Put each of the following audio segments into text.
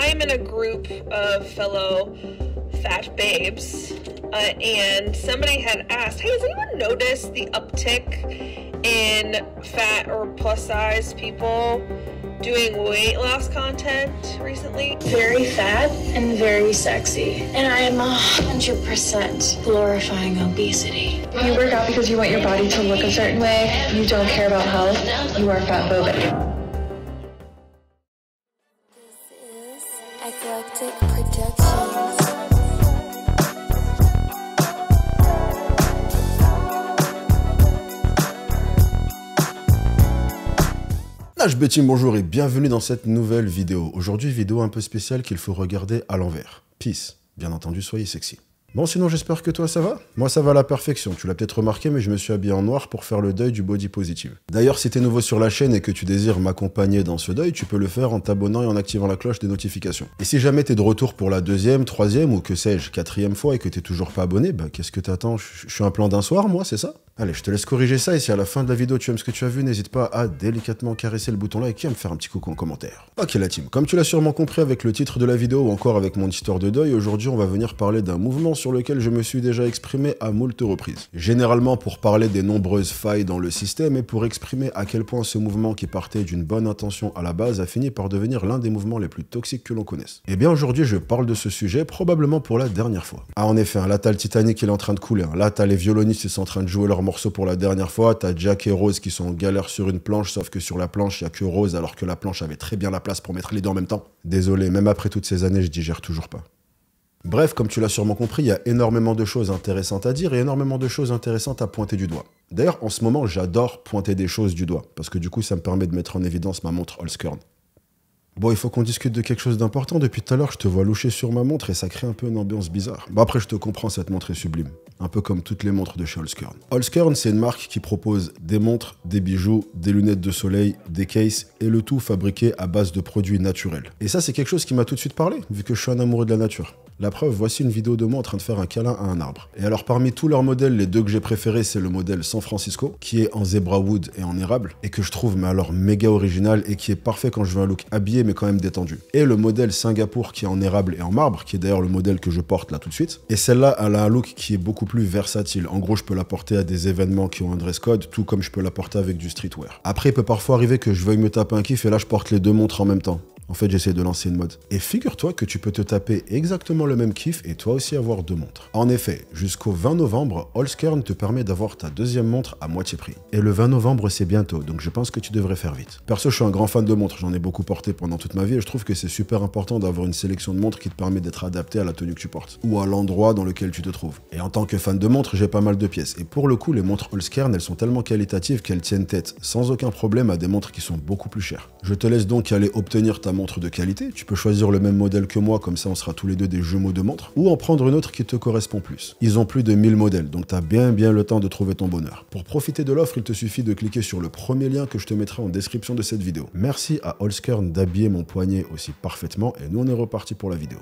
I'm in a group of fellow fat babes, uh, and somebody had asked, Hey, has anyone noticed the uptick in fat or plus size people? doing weight loss content recently. Very fat and very sexy. And I am 100% glorifying obesity. You work out because you want your body to look a certain way. You don't care about health. You are phobic. Betty, bonjour et bienvenue dans cette nouvelle vidéo. Aujourd'hui, vidéo un peu spéciale qu'il faut regarder à l'envers. Peace. Bien entendu, soyez sexy. Bon, sinon, j'espère que toi, ça va Moi, ça va à la perfection. Tu l'as peut-être remarqué, mais je me suis habillé en noir pour faire le deuil du body positive. D'ailleurs, si t'es nouveau sur la chaîne et que tu désires m'accompagner dans ce deuil, tu peux le faire en t'abonnant et en activant la cloche des notifications. Et si jamais t'es de retour pour la deuxième, troisième ou que sais-je, quatrième fois et que t'es toujours pas abonné, bah qu'est-ce que t'attends Je suis un plan d'un soir, moi, c'est ça Allez, je te laisse corriger ça et si à la fin de la vidéo tu aimes ce que tu as vu, n'hésite pas à délicatement caresser le bouton là et à me faire un petit coucou en commentaire. Ok la team, comme tu l'as sûrement compris avec le titre de la vidéo ou encore avec mon histoire de deuil, aujourd'hui on va venir parler d'un mouvement sur lequel je me suis déjà exprimé à moult reprises. Généralement pour parler des nombreuses failles dans le système et pour exprimer à quel point ce mouvement qui partait d'une bonne intention à la base a fini par devenir l'un des mouvements les plus toxiques que l'on connaisse. Et eh bien aujourd'hui je parle de ce sujet probablement pour la dernière fois. Ah en effet, là t'as le Titanic il est en train de couler, là t'as les violonistes ils sont en train de jouer leur morceau pour la dernière fois, t'as Jack et Rose qui sont en galère sur une planche, sauf que sur la planche, il n'y a que Rose, alors que la planche avait très bien la place pour mettre les deux en même temps. Désolé, même après toutes ces années, je digère toujours pas. Bref, comme tu l'as sûrement compris, il y a énormément de choses intéressantes à dire et énormément de choses intéressantes à pointer du doigt. D'ailleurs, en ce moment, j'adore pointer des choses du doigt, parce que du coup, ça me permet de mettre en évidence ma montre Holskern. Bon, il faut qu'on discute de quelque chose d'important. Depuis tout à l'heure, je te vois loucher sur ma montre et ça crée un peu une ambiance bizarre. Bon, après, je te comprends, cette montre est sublime un peu comme toutes les montres de chez Holskern. Holskern, c'est une marque qui propose des montres, des bijoux, des lunettes de soleil, des cases, et le tout fabriqué à base de produits naturels. Et ça, c'est quelque chose qui m'a tout de suite parlé, vu que je suis un amoureux de la nature. La preuve, voici une vidéo de moi en train de faire un câlin à un arbre. Et alors parmi tous leurs modèles, les deux que j'ai préférés, c'est le modèle San Francisco, qui est en zebra wood et en érable, et que je trouve mais alors méga original et qui est parfait quand je veux un look habillé mais quand même détendu. Et le modèle Singapour qui est en érable et en marbre, qui est d'ailleurs le modèle que je porte là tout de suite. Et celle-là, elle a un look qui est beaucoup plus versatile. En gros, je peux la porter à des événements qui ont un dress code, tout comme je peux la porter avec du streetwear. Après, il peut parfois arriver que je veuille me taper un kiff et là, je porte les deux montres en même temps. En fait, j'essaie de lancer une mode. Et figure-toi que tu peux te taper exactement le même kiff et toi aussi avoir deux montres. En effet, jusqu'au 20 novembre, Holskern te permet d'avoir ta deuxième montre à moitié prix. Et le 20 novembre, c'est bientôt, donc je pense que tu devrais faire vite. Perso, je suis un grand fan de montres, j'en ai beaucoup porté pendant toute ma vie et je trouve que c'est super important d'avoir une sélection de montres qui te permet d'être adapté à la tenue que tu portes ou à l'endroit dans lequel tu te trouves. Et en tant que fan de montres, j'ai pas mal de pièces. Et pour le coup, les montres Holskern, elles sont tellement qualitatives qu'elles tiennent tête sans aucun problème à des montres qui sont beaucoup plus chères. Je te laisse donc aller obtenir ta montre de qualité. Tu peux choisir le même modèle que moi, comme ça on sera tous les deux des jumeaux de montre, ou en prendre une autre qui te correspond plus. Ils ont plus de 1000 modèles, donc t'as bien bien le temps de trouver ton bonheur. Pour profiter de l'offre, il te suffit de cliquer sur le premier lien que je te mettrai en description de cette vidéo. Merci à Holskern d'habiller mon poignet aussi parfaitement, et nous on est reparti pour la vidéo.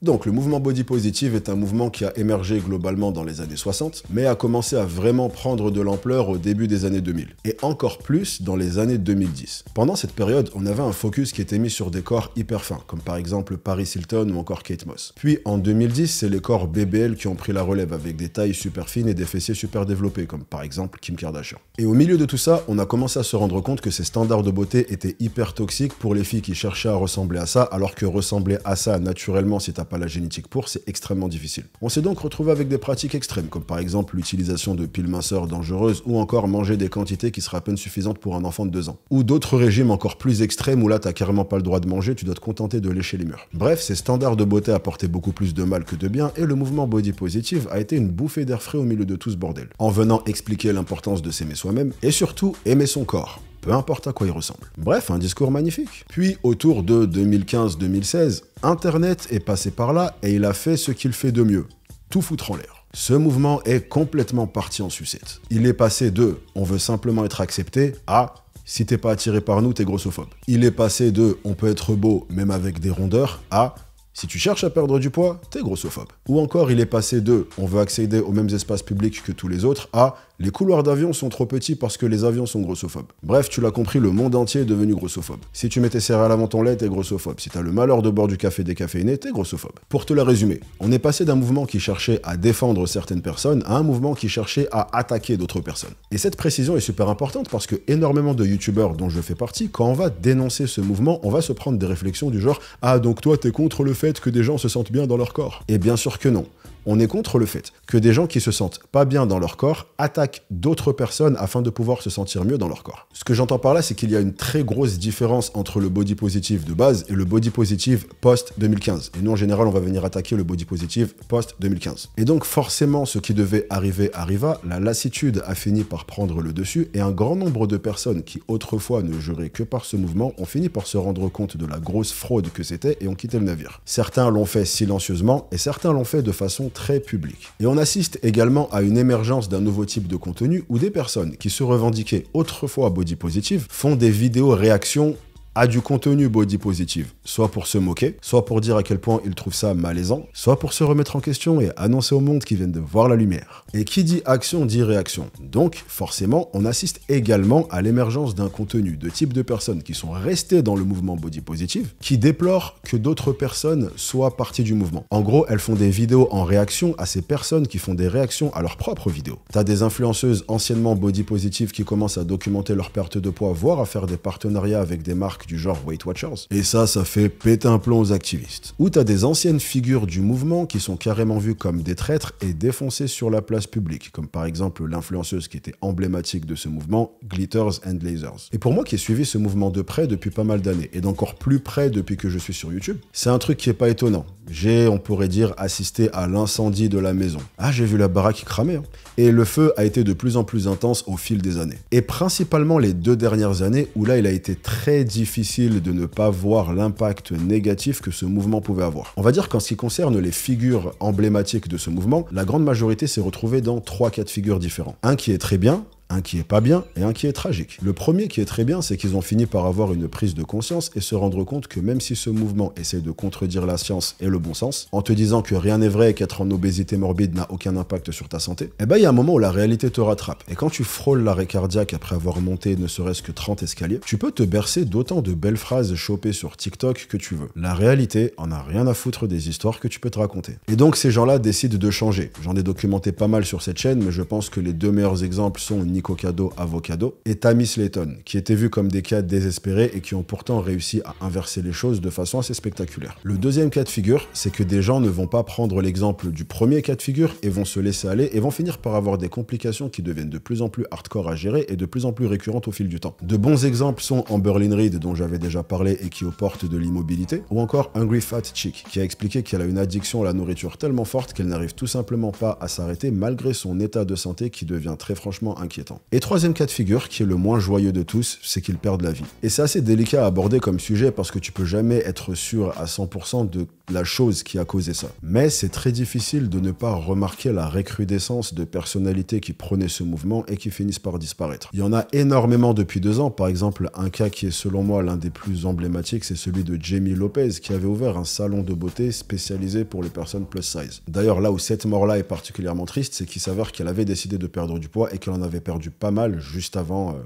Donc le mouvement body positive est un mouvement qui a émergé globalement dans les années 60, mais a commencé à vraiment prendre de l'ampleur au début des années 2000, et encore plus dans les années 2010. Pendant cette période, on avait un focus qui était mis sur des corps hyper fins, comme par exemple Paris Hilton ou encore Kate Moss. Puis en 2010, c'est les corps BBL qui ont pris la relève avec des tailles super fines et des fessiers super développés, comme par exemple Kim Kardashian. Et au milieu de tout ça, on a commencé à se rendre compte que ces standards de beauté étaient hyper toxiques pour les filles qui cherchaient à ressembler à ça, alors que ressembler à ça naturellement si t'as pas la génétique pour, c'est extrêmement difficile. On s'est donc retrouvé avec des pratiques extrêmes, comme par exemple l'utilisation de piles minceurs dangereuses ou encore manger des quantités qui seraient à peine suffisantes pour un enfant de 2 ans. Ou d'autres régimes encore plus extrêmes où là t'as carrément pas le droit de manger, tu dois te contenter de lécher les murs. Bref, ces standards de beauté apportaient beaucoup plus de mal que de bien et le mouvement body positive a été une bouffée d'air frais au milieu de tout ce bordel. En venant expliquer l'importance de s'aimer soi-même et surtout aimer son corps peu importe à quoi il ressemble. Bref, un discours magnifique. Puis, autour de 2015-2016, Internet est passé par là et il a fait ce qu'il fait de mieux, tout foutre en l'air. Ce mouvement est complètement parti en sucette. Il est passé de « on veut simplement être accepté » à « si t'es pas attiré par nous, t'es grossophobe ». Il est passé de « on peut être beau même avec des rondeurs » à si tu cherches à perdre du poids, t'es grossophobe. Ou encore, il est passé de on veut accéder aux mêmes espaces publics que tous les autres à les couloirs d'avion sont trop petits parce que les avions sont grossophobes. Bref, tu l'as compris, le monde entier est devenu grossophobe. Si tu mettais tes céréales avant ton lait, t'es grossophobe. Si t'as le malheur de boire du café décaféiné, t'es grossophobe. Pour te la résumer, on est passé d'un mouvement qui cherchait à défendre certaines personnes à un mouvement qui cherchait à attaquer d'autres personnes. Et cette précision est super importante parce que énormément de youtubeurs dont je fais partie, quand on va dénoncer ce mouvement, on va se prendre des réflexions du genre Ah, donc toi, t'es contre le fait que des gens se sentent bien dans leur corps Et bien sûr que non. On est contre le fait que des gens qui se sentent pas bien dans leur corps attaquent d'autres personnes afin de pouvoir se sentir mieux dans leur corps. Ce que j'entends par là, c'est qu'il y a une très grosse différence entre le body positive de base et le body positive post-2015. Et nous, en général, on va venir attaquer le body positive post-2015. Et donc, forcément, ce qui devait arriver arriva, la lassitude a fini par prendre le dessus et un grand nombre de personnes qui autrefois ne juraient que par ce mouvement ont fini par se rendre compte de la grosse fraude que c'était et ont quitté le navire. Certains l'ont fait silencieusement et certains l'ont fait de façon très public. Et on assiste également à une émergence d'un nouveau type de contenu où des personnes qui se revendiquaient autrefois body positive font des vidéos réactions a du contenu body positive, soit pour se moquer, soit pour dire à quel point il trouve ça malaisant, soit pour se remettre en question et annoncer au monde qu'ils viennent de voir la lumière. Et qui dit action dit réaction. Donc, forcément, on assiste également à l'émergence d'un contenu de type de personnes qui sont restées dans le mouvement body positive, qui déplorent que d'autres personnes soient parties du mouvement. En gros, elles font des vidéos en réaction à ces personnes qui font des réactions à leurs propres vidéos. T'as des influenceuses anciennement body positive qui commencent à documenter leur perte de poids, voire à faire des partenariats avec des marques du genre Weight Watchers. Et ça, ça fait péter un plomb aux activistes. Ou t'as des anciennes figures du mouvement qui sont carrément vues comme des traîtres et défoncées sur la place publique, comme par exemple l'influenceuse qui était emblématique de ce mouvement, Glitters and Lasers. Et pour moi qui ai suivi ce mouvement de près depuis pas mal d'années, et d'encore plus près depuis que je suis sur YouTube, c'est un truc qui est pas étonnant. J'ai, on pourrait dire, assisté à l'incendie de la maison. Ah, j'ai vu la baraque cramer. Hein. Et le feu a été de plus en plus intense au fil des années. Et principalement les deux dernières années où là, il a été très difficile de ne pas voir l'impact négatif que ce mouvement pouvait avoir. On va dire qu'en ce qui concerne les figures emblématiques de ce mouvement, la grande majorité s'est retrouvée dans trois cas de figure différents. Un qui est très bien, un qui est pas bien et un qui est tragique. Le premier qui est très bien, c'est qu'ils ont fini par avoir une prise de conscience et se rendre compte que même si ce mouvement essaie de contredire la science et le bon sens, en te disant que rien n'est vrai et qu'être en obésité morbide n'a aucun impact sur ta santé, eh ben il y a un moment où la réalité te rattrape. Et quand tu frôles l'arrêt cardiaque après avoir monté ne serait-ce que 30 escaliers, tu peux te bercer d'autant de belles phrases chopées sur TikTok que tu veux. La réalité en a rien à foutre des histoires que tu peux te raconter. Et donc ces gens-là décident de changer. J'en ai documenté pas mal sur cette chaîne, mais je pense que les deux meilleurs exemples sont Cocado, Avocado, et Tammy Slayton, qui étaient vus comme des cas désespérés et qui ont pourtant réussi à inverser les choses de façon assez spectaculaire. Le deuxième cas de figure, c'est que des gens ne vont pas prendre l'exemple du premier cas de figure et vont se laisser aller et vont finir par avoir des complications qui deviennent de plus en plus hardcore à gérer et de plus en plus récurrentes au fil du temps. De bons exemples sont Amberlyn Reed, dont j'avais déjà parlé et qui est de l'immobilité, ou encore Hungry Fat Chick, qui a expliqué qu'elle a une addiction à la nourriture tellement forte qu'elle n'arrive tout simplement pas à s'arrêter malgré son état de santé qui devient très franchement inquiétant. Et troisième cas de figure, qui est le moins joyeux de tous, c'est qu'ils perdent la vie. Et c'est assez délicat à aborder comme sujet parce que tu peux jamais être sûr à 100% de la chose qui a causé ça. Mais c'est très difficile de ne pas remarquer la recrudescence de personnalités qui prenaient ce mouvement et qui finissent par disparaître. Il y en a énormément depuis deux ans. Par exemple, un cas qui est selon moi l'un des plus emblématiques, c'est celui de Jamie Lopez qui avait ouvert un salon de beauté spécialisé pour les personnes plus size. D'ailleurs, là où cette mort-là est particulièrement triste, c'est qu'il s'avère qu'elle avait décidé de perdre du poids et qu'elle en avait perdu pas mal juste avant euh,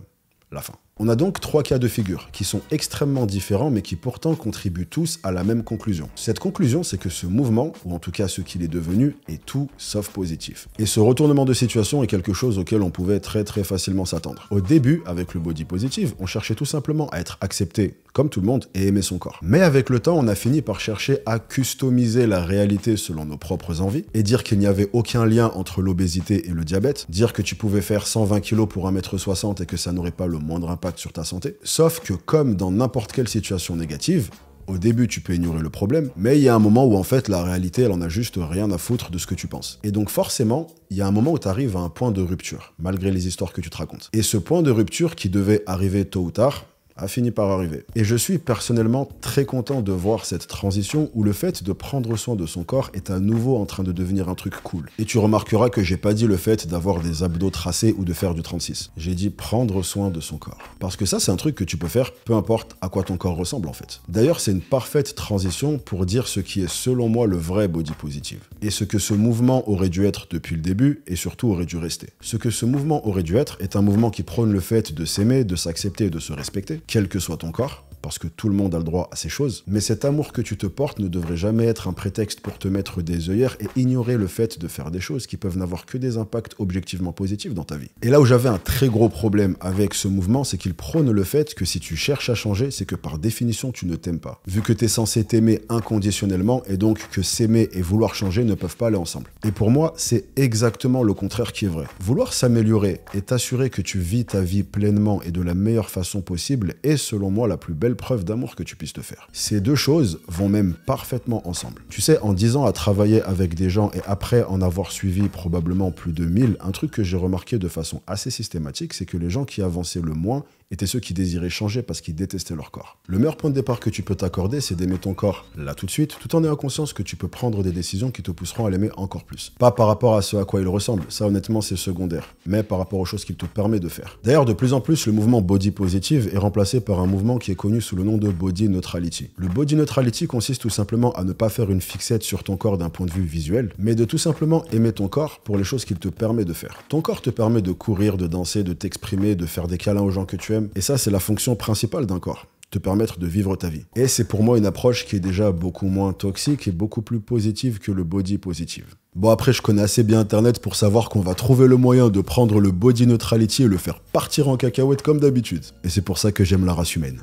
la fin. On a donc trois cas de figure qui sont extrêmement différents mais qui pourtant contribuent tous à la même conclusion. Cette conclusion, c'est que ce mouvement, ou en tout cas ce qu'il est devenu, est tout sauf positif. Et ce retournement de situation est quelque chose auquel on pouvait très très facilement s'attendre. Au début, avec le body positive, on cherchait tout simplement à être accepté comme tout le monde et aimer son corps. Mais avec le temps, on a fini par chercher à customiser la réalité selon nos propres envies et dire qu'il n'y avait aucun lien entre l'obésité et le diabète, dire que tu pouvais faire 120 kg pour 1m60 et que ça n'aurait pas le moindre impact sur ta santé. Sauf que comme dans n'importe quelle situation négative, au début, tu peux ignorer le problème, mais il y a un moment où en fait la réalité, elle en a juste rien à foutre de ce que tu penses. Et donc forcément, il y a un moment où tu arrives à un point de rupture, malgré les histoires que tu te racontes. Et ce point de rupture qui devait arriver tôt ou tard, a fini par arriver. Et je suis personnellement très content de voir cette transition où le fait de prendre soin de son corps est à nouveau en train de devenir un truc cool. Et tu remarqueras que j'ai pas dit le fait d'avoir des abdos tracés ou de faire du 36. J'ai dit prendre soin de son corps. Parce que ça, c'est un truc que tu peux faire peu importe à quoi ton corps ressemble en fait. D'ailleurs, c'est une parfaite transition pour dire ce qui est selon moi le vrai body positive. Et ce que ce mouvement aurait dû être depuis le début et surtout aurait dû rester. Ce que ce mouvement aurait dû être est un mouvement qui prône le fait de s'aimer, de s'accepter et de se respecter quel que soit ton corps, parce que tout le monde a le droit à ces choses, mais cet amour que tu te portes ne devrait jamais être un prétexte pour te mettre des œillères et ignorer le fait de faire des choses qui peuvent n'avoir que des impacts objectivement positifs dans ta vie. Et là où j'avais un très gros problème avec ce mouvement, c'est qu'il prône le fait que si tu cherches à changer, c'est que par définition, tu ne t'aimes pas. Vu que tu es censé t'aimer inconditionnellement et donc que s'aimer et vouloir changer ne peuvent pas aller ensemble. Et pour moi, c'est exactement le contraire qui est vrai. Vouloir s'améliorer et t'assurer que tu vis ta vie pleinement et de la meilleure façon possible est selon moi la plus belle preuve d'amour que tu puisses te faire. Ces deux choses vont même parfaitement ensemble. Tu sais, en 10 ans à travailler avec des gens et après en avoir suivi probablement plus de 1000, un truc que j'ai remarqué de façon assez systématique, c'est que les gens qui avançaient le moins étaient ceux qui désiraient changer parce qu'ils détestaient leur corps. Le meilleur point de départ que tu peux t'accorder, c'est d'aimer ton corps là tout de suite, tout en ayant conscience que tu peux prendre des décisions qui te pousseront à l'aimer encore plus. Pas par rapport à ce à quoi il ressemble, ça honnêtement c'est secondaire, mais par rapport aux choses qu'il te permet de faire. D'ailleurs, de plus en plus, le mouvement body positive est remplacé par un mouvement qui est connu sous le nom de body neutrality. Le body neutrality consiste tout simplement à ne pas faire une fixette sur ton corps d'un point de vue visuel, mais de tout simplement aimer ton corps pour les choses qu'il te permet de faire. Ton corps te permet de courir, de danser, de t'exprimer, de faire des câlins aux gens que tu aimes et ça, c'est la fonction principale d'un corps te permettre de vivre ta vie. Et c'est pour moi une approche qui est déjà beaucoup moins toxique et beaucoup plus positive que le body positive. Bon après je connais assez bien internet pour savoir qu'on va trouver le moyen de prendre le body neutrality et le faire partir en cacahuète comme d'habitude. Et c'est pour ça que j'aime la race humaine.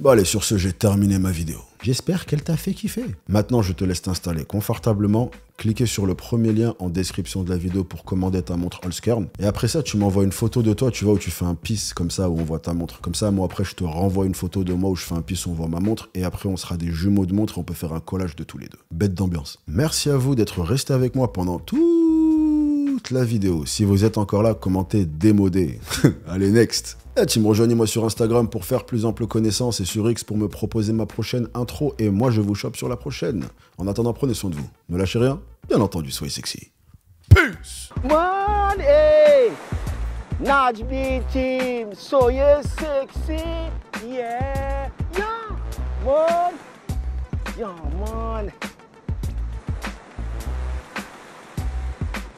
Bon allez, sur ce, j'ai terminé ma vidéo. J'espère qu'elle t'a fait kiffer. Maintenant, je te laisse t'installer confortablement. Cliquez sur le premier lien en description de la vidéo pour commander ta montre Holskern. Et après ça, tu m'envoies une photo de toi, tu vois, où tu fais un pisse comme ça, où on voit ta montre comme ça. Moi, après, je te renvoie une photo de moi où je fais un pisse, où on voit ma montre. Et après, on sera des jumeaux de montre on peut faire un collage de tous les deux. Bête d'ambiance. Merci à vous d'être resté avec moi pendant tout la vidéo. Si vous êtes encore là, commentez démodé. Allez, next. La eh, team, rejoignez-moi sur Instagram pour faire plus ample connaissance et sur X pour me proposer ma prochaine intro et moi je vous chope sur la prochaine. En attendant, prenez soin de vous. Ne lâchez rien, bien entendu, soyez sexy. Peace soyez sexy Yeah, man